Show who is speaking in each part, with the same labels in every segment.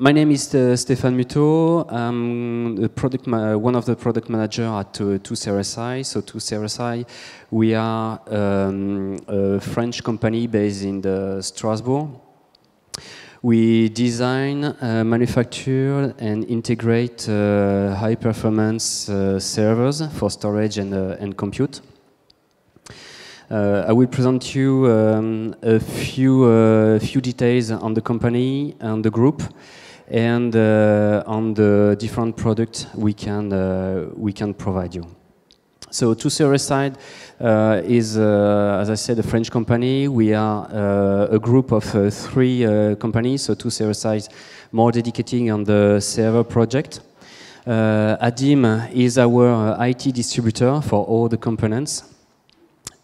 Speaker 1: my name is uh, Stefan Muto. I'm product one of the product manager at uh, Two CRSI. So Two CRSI, we are um, a French company based in the Strasbourg. We design, uh, manufacture, and integrate uh, high-performance uh, servers for storage and, uh, and compute. Uh, I will present you um, a few, few details on the company and the group and uh, on the different products we can, uh, we can provide you. So To Sericide uh, is, uh, as I said, a French company. We are uh, a group of uh, three companies, so To Sericide more dedicating on the server project. Adim is our IT distributor for all the components.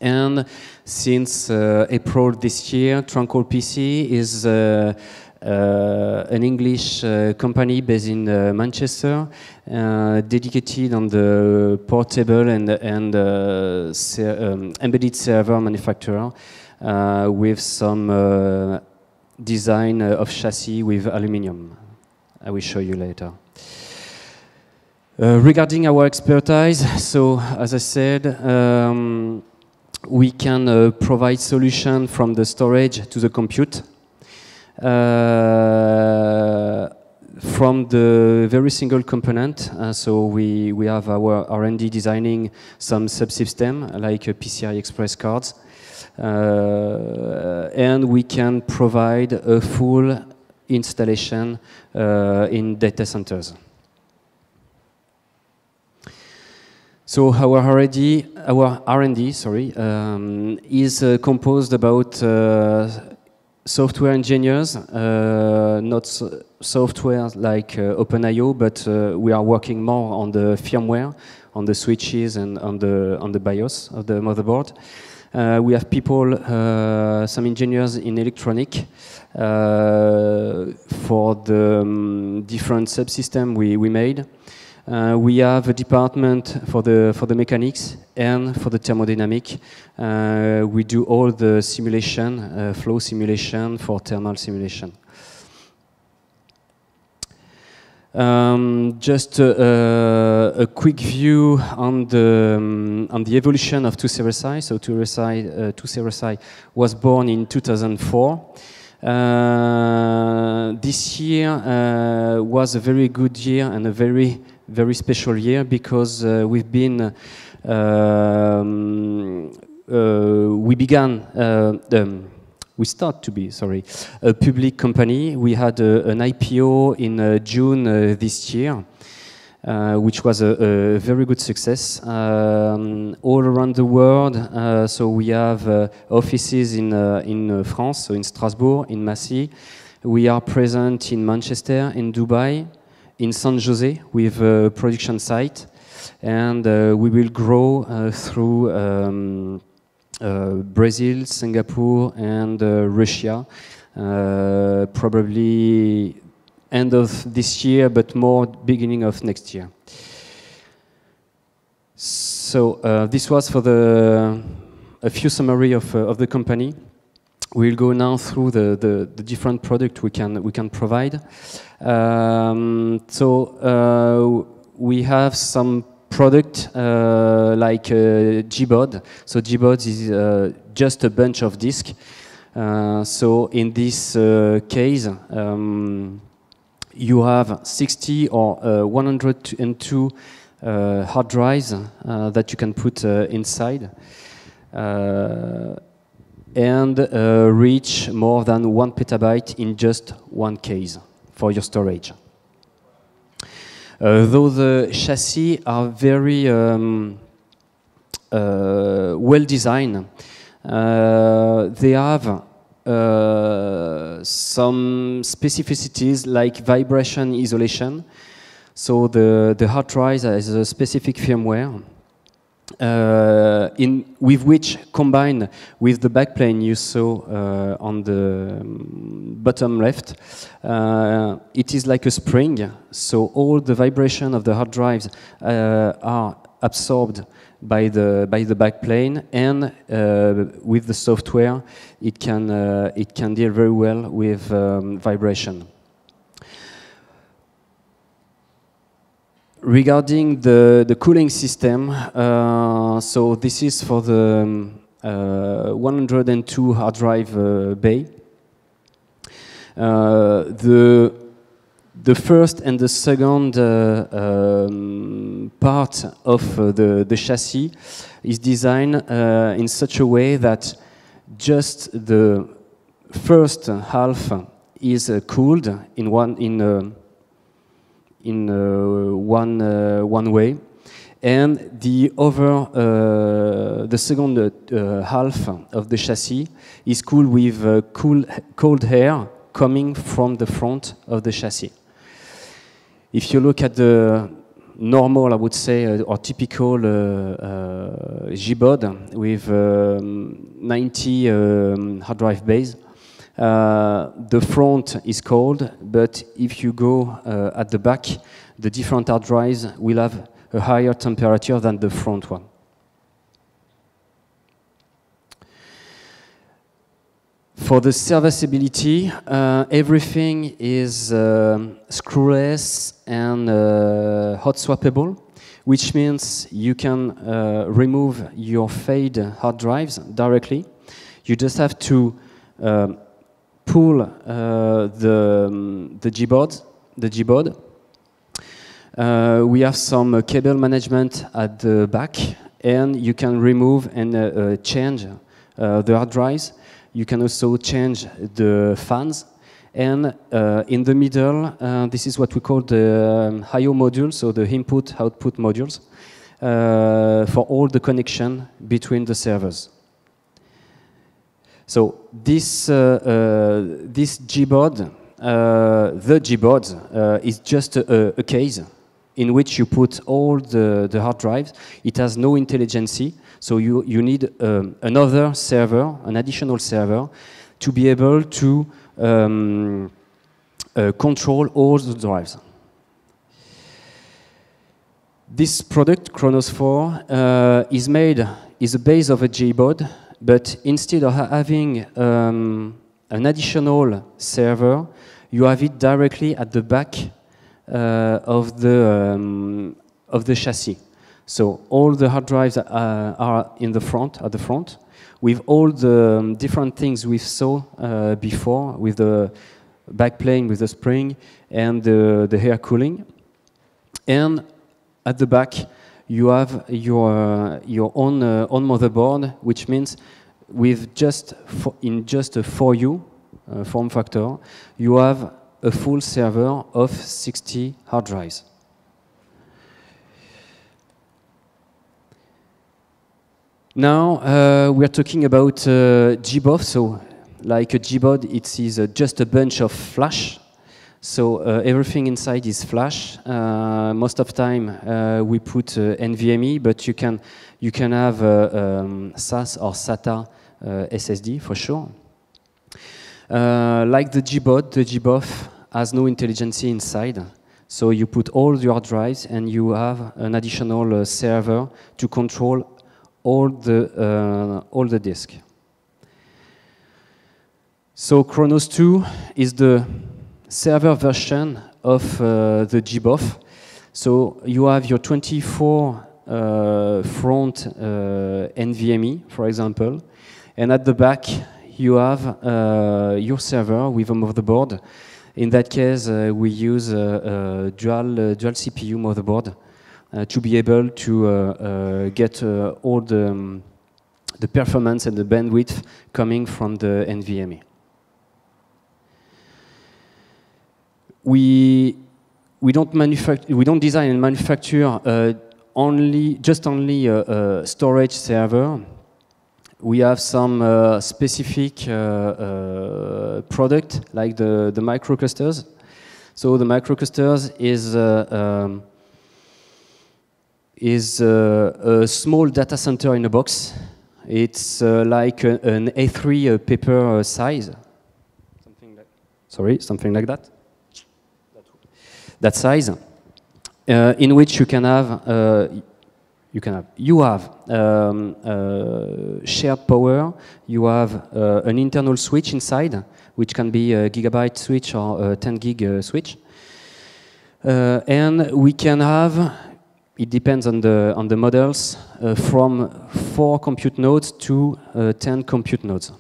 Speaker 1: And since April this year, Trancor PC is uh, an English uh, company based in uh, Manchester, dedicated on the portable and, and ser um, embedded server manufacturer with some design of chassis with aluminium. I will show you later. Uh, regarding our expertise, so as I said, um, we can uh, provide solution from the storage to the compute. Uh, from the very single component, uh, so we, we have our R&D designing some subsystem like uh, PCI Express cards, uh, and we can provide a full installation uh, in data centers. So our R&D, our R&D, sorry, um, is composed about software engineers, uh, not so software like uh, OpenIO, but uh, we are working more on the firmware, on the switches and on the, on the BIOS of the motherboard. Uh, we have people, uh, some engineers in electronic, uh, for the um, different subsystem we, we made. Uh, we have a department for the, for the mechanics and for the thermodynamic. Uh, we do all the simulation, uh, flow simulation for thermal simulation. Um, just uh, a quick view on the, um, on the evolution of Two Seversi. So Two Seversi uh, was born in 2004. Uh, this year uh, was a very good year and a very very special year because uh, we've been um, uh, we began uh, um, we start to be, sorry, a public company. We had a, an IPO in uh, June uh, this year, uh, which was a, a, very good success um, all around the world. so we have offices in, in France, so in Strasbourg, in Massy. We are present in Manchester, in Dubai, in San Jose with a production site, and uh, we will grow uh, through um, uh, Brazil, Singapore, and Russia. probably end of this year, but more beginning of next year. So uh, this was for the a few summary of uh, of the company. We'll go now through the, the, the different product we can we can provide. Um, so uh, we have some product uh, like uh, Gbod. So Gbod is just a bunch of disks. so in this case, um, you have 60 or 102 uh, hard drives uh, that you can put uh, inside and reach more than one petabyte in just one case for your storage. Uh, though the chassis are very um, uh, well designed, uh, they have uh, some specificities like vibration isolation. So the, the hard drive has a specific firmware uh, in, with which combined with the backplane you saw uh, on the um, bottom left, uh, it is like a spring, so all the vibration of the hard drives are absorbed by the by the backplane, and uh, with the software, it can uh, it can deal very well with um, vibration. Regarding the, the cooling system, uh, so this is for the um, uh, 102 hard drive uh, bay. Uh, the, the first and the second uh, um, part of uh, the, the chassis is designed in such a way that just the first half is cooled in one in in uh, one, uh, one way. And the other, uh, the second half of the chassis is cooled with cool, cold air coming from the front of the chassis. If you look at the normal, I would say, uh, or typical uh, uh, with um, 90 um, hard drive bays. Uh, the front is cold, but if you go uh, at the back, the different hard drives will have a higher temperature than the front one. For the serviceability, uh, everything is uh, screwless and uh, hot swappable, which means you can remove your fade hard drives directly. You just have to um, pull uh, the, um, the Gboard, the Gboard. Uh, we have some uh, cable management at the back, and you can remove and change the hard drives. You can also change the fans and uh, in the middle, uh, this is what we call the um, I.O. module, so the input-output modules, uh, for all the connection between the servers. So this, uh, uh this Gboard, uh, the Gboard, uh, is just a, a, case in which you put all the, the hard drives. It has no intelligency, so you, you need um, another server, an additional server, to be able to um, control all the drives. This product, Chronos 4, uh, is made, is a base of a Gboard but instead of having um, an additional server, you have it directly at the back uh, of, the, um, of the chassis. So all the hard drives uh, are in the front, at the front, with all the um, different things we saw uh, before, with the backplane, with the spring, and the, the air cooling. And at the back, you have your your own uh, own motherboard, which means with just for, in just a for you uh, form factor, you have a full server of 60 hard drives. Now uh, we are talking about uh, GBOF, so like a GBOD, it is uh, just a bunch of flash so uh, everything inside is flash. Uh, most of time uh, we put uh, NVMe, but you can you can have uh, um, SAS or SATA uh, SSD for sure. like the Gbot, the Gbof has no intelligence inside. So you put all your drives and you have an additional server to control all the all the disk. So Chronos 2 is the server version of uh, the GBOF. So you have your 24 uh, front uh, NVMe, for example, and at the back you have uh, your server with a motherboard. In that case, uh, we use a, a dual, dual CPU motherboard to be able to get all the, um, the performance and the bandwidth coming from the NVMe. we we don't manufacture we don't design and manufacture uh, only just only a, uh, a, uh, storage server. We have some uh, specific uh, uh, product like the the microclusters. So the microclusters is um, is a small data center in a box. It's like an A3 paper size. Something like, sorry, something like that that size, uh, in which you can have uh, you can have you have um, uh, shared power you have uh, an internal switch inside which can be a gigabyte switch or a 10 gig uh, switch uh, and we can have it depends on the on the models from four compute nodes to 10 compute nodes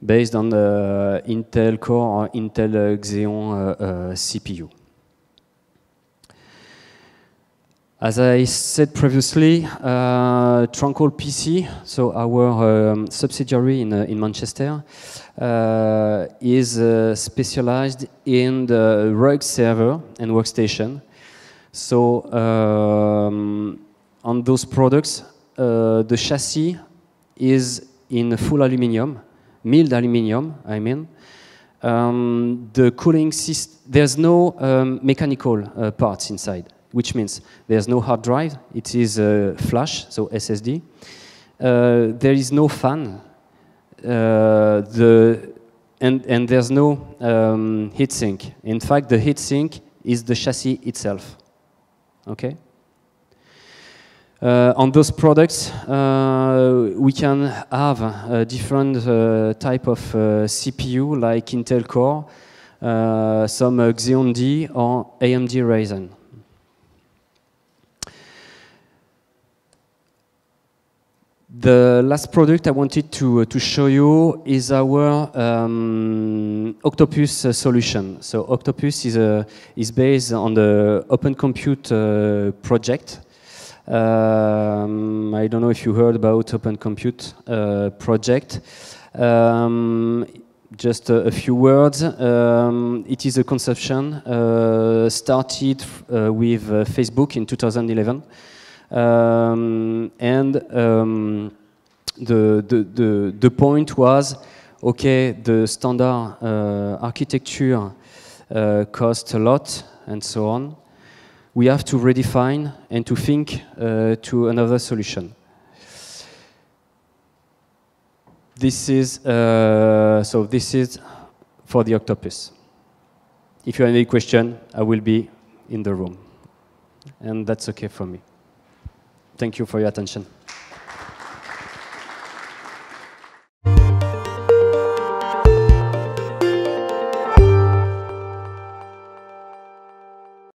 Speaker 1: based on the Intel Core or Intel Xeon uh, uh, CPU. As I said previously, uh, PC, so our um, subsidiary in, uh, in Manchester, uh, is uh, specialized in the RUG server and workstation. So um, on those products, uh, the chassis is in full aluminum milled aluminium, I mean. Um, the cooling system, there's no um, mechanical uh, parts inside, which means there's no hard drive, it is uh, flash, so SSD. Uh, there is no fan, uh, the, and, and there's no um, heatsink. In fact, the heatsink is the chassis itself. Okay? Uh, on those products, uh, we can have a different uh, type of uh, CPU like Intel Core, uh, some uh, Xeon D or AMD Ryzen. The last product I wanted to, to show you is our um, Octopus solution. So Octopus is, a, is based on the Open Compute project. Um, I don't know if you heard about Open Compute uh, project. Um, just a, a, few words. Um, it is a conception uh, started uh, with uh, Facebook in 2011, um, and um, the, the, the the point was okay. The standard uh, architecture uh, costs a lot, and so on we have to redefine and to think uh, to another solution. This is, uh, so this is for the octopus. If you have any question, I will be in the room. And that's okay for me. Thank you for your attention.